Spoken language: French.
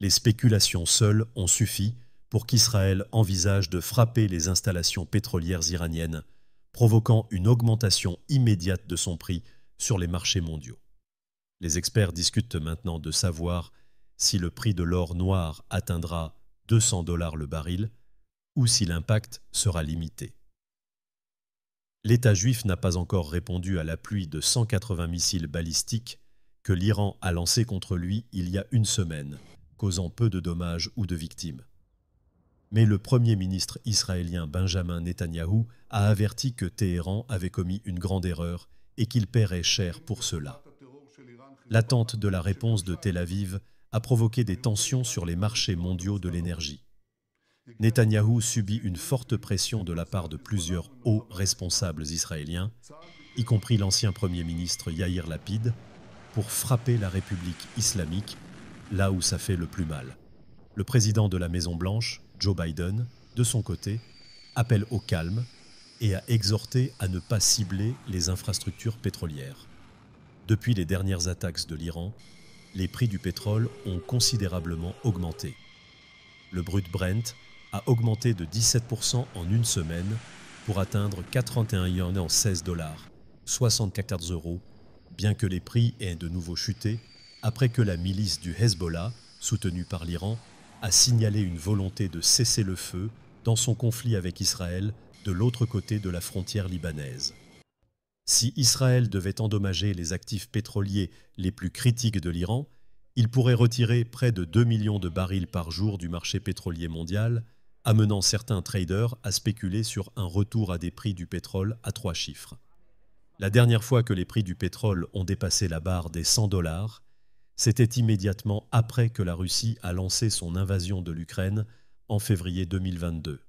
Les spéculations seules ont suffi pour qu'Israël envisage de frapper les installations pétrolières iraniennes, provoquant une augmentation immédiate de son prix sur les marchés mondiaux. Les experts discutent maintenant de savoir si le prix de l'or noir atteindra 200 dollars le baril ou si l'impact sera limité. L'État juif n'a pas encore répondu à la pluie de 180 missiles balistiques que l'Iran a lancés contre lui il y a une semaine, causant peu de dommages ou de victimes. Mais le Premier ministre israélien Benjamin Netanyahou a averti que Téhéran avait commis une grande erreur et qu'il paierait cher pour cela. L'attente de la réponse de Tel Aviv a provoqué des tensions sur les marchés mondiaux de l'énergie. Netanyahou subit une forte pression de la part de plusieurs hauts responsables israéliens, y compris l'ancien Premier ministre Yair Lapid, pour frapper la République islamique là où ça fait le plus mal. Le président de la Maison-Blanche, Joe Biden, de son côté, appelle au calme et a exhorté à ne pas cibler les infrastructures pétrolières. Depuis les dernières attaques de l'Iran, les prix du pétrole ont considérablement augmenté. Le brut Brent a augmenté de 17% en une semaine pour atteindre 41 en 16 dollars, 74 euros, bien que les prix aient de nouveau chuté après que la milice du Hezbollah, soutenue par l'Iran, a signalé une volonté de cesser le feu dans son conflit avec Israël de l'autre côté de la frontière libanaise. Si Israël devait endommager les actifs pétroliers les plus critiques de l'Iran, il pourrait retirer près de 2 millions de barils par jour du marché pétrolier mondial, amenant certains traders à spéculer sur un retour à des prix du pétrole à trois chiffres. La dernière fois que les prix du pétrole ont dépassé la barre des 100 dollars, c'était immédiatement après que la Russie a lancé son invasion de l'Ukraine en février 2022.